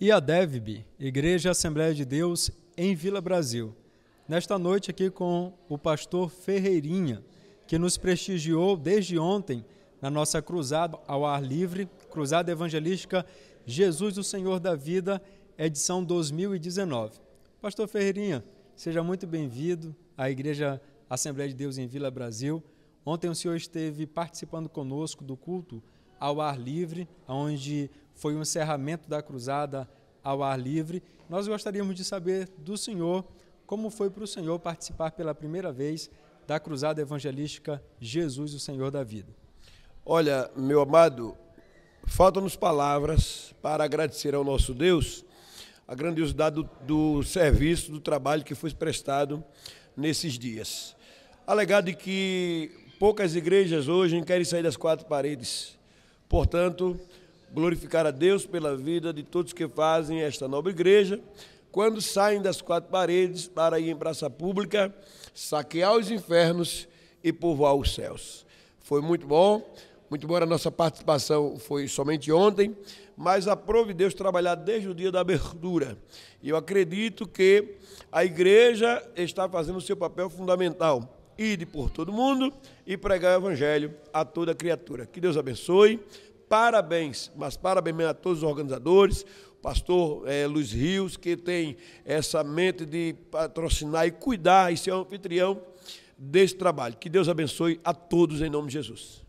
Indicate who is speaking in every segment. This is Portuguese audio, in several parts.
Speaker 1: e a DEVB, Igreja Assembleia de Deus em Vila Brasil. Nesta noite aqui com o pastor Ferreirinha, que nos prestigiou desde ontem na nossa cruzada ao ar livre, Cruzada Evangelística Jesus o Senhor da Vida, edição 2019. Pastor Ferreirinha, seja muito bem-vindo à Igreja Assembleia de Deus em Vila Brasil. Ontem o senhor esteve participando conosco do culto ao ar livre, onde foi o encerramento da cruzada ao ar livre. Nós gostaríamos de saber do senhor como foi para o senhor participar pela primeira vez da cruzada evangelística Jesus, o Senhor da Vida.
Speaker 2: Olha, meu amado, faltam-nos palavras para agradecer ao nosso Deus a grandiosidade do, do serviço, do trabalho que foi prestado nesses dias. Alegado que poucas igrejas hoje querem sair das quatro paredes. Portanto, glorificar a Deus pela vida de todos que fazem esta nobre igreja, quando saem das quatro paredes para ir em praça pública, saquear os infernos e povoar os céus. Foi muito bom, muito boa a nossa participação, foi somente ontem, mas aprove Deus trabalhar desde o dia da abertura. E eu acredito que a igreja está fazendo o seu papel fundamental. ir por todo mundo e pregar o evangelho a toda criatura. Que Deus abençoe parabéns, mas parabéns a todos os organizadores, pastor é, Luiz Rios, que tem essa mente de patrocinar e cuidar e ser anfitrião desse trabalho. Que Deus abençoe a todos em nome de Jesus.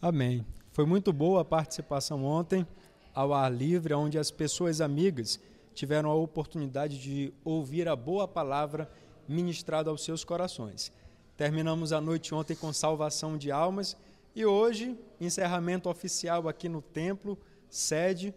Speaker 1: Amém. Foi muito boa a participação ontem ao ar livre, onde as pessoas amigas tiveram a oportunidade de ouvir a boa palavra ministrada aos seus corações. Terminamos a noite ontem com salvação de almas e hoje, encerramento oficial aqui no templo, sede,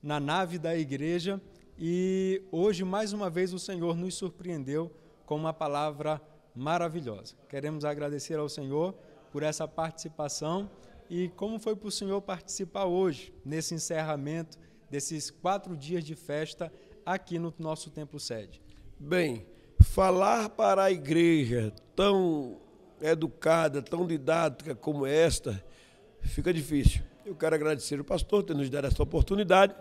Speaker 1: na nave da igreja. E hoje, mais uma vez, o Senhor nos surpreendeu com uma palavra maravilhosa. Queremos agradecer ao Senhor por essa participação. E como foi para o Senhor participar hoje, nesse encerramento desses quatro dias de festa aqui no nosso templo sede?
Speaker 2: Bem, falar para a igreja tão educada, tão didática como esta, fica difícil. Eu quero agradecer ao pastor ter nos dado essa oportunidade,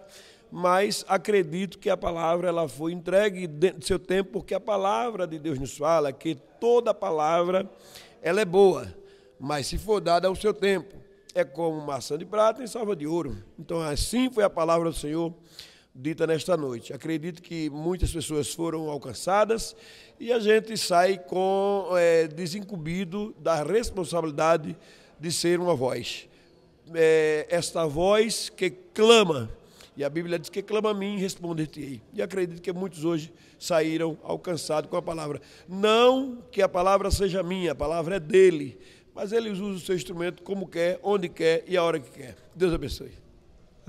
Speaker 2: mas acredito que a palavra ela foi entregue dentro do seu tempo, porque a palavra de Deus nos fala que toda palavra ela é boa, mas se for dada ao seu tempo, é como maçã de prata em salva de ouro. Então assim foi a palavra do Senhor dita nesta noite. Acredito que muitas pessoas foram alcançadas e a gente sai com é, da responsabilidade de ser uma voz. É, esta voz que clama, e a Bíblia diz que clama a mim, responder-te-ei. E acredito que muitos hoje saíram alcançados com a palavra. Não que a palavra seja minha, a palavra é dele, mas ele usa o seu instrumento como quer, onde quer e a hora que quer. Deus abençoe.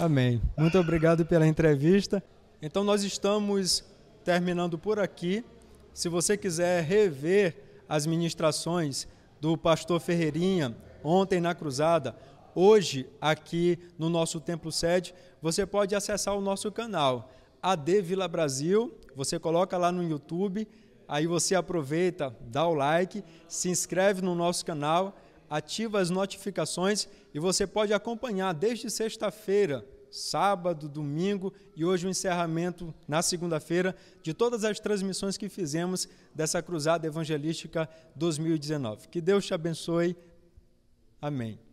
Speaker 1: Amém. Muito obrigado pela entrevista. Então nós estamos terminando por aqui. Se você quiser rever as ministrações do pastor Ferreirinha ontem na cruzada, hoje aqui no nosso templo sede, você pode acessar o nosso canal AD Vila Brasil. Você coloca lá no YouTube, aí você aproveita, dá o like, se inscreve no nosso canal ativa as notificações e você pode acompanhar desde sexta-feira, sábado, domingo e hoje o encerramento na segunda-feira de todas as transmissões que fizemos dessa Cruzada Evangelística 2019. Que Deus te abençoe. Amém.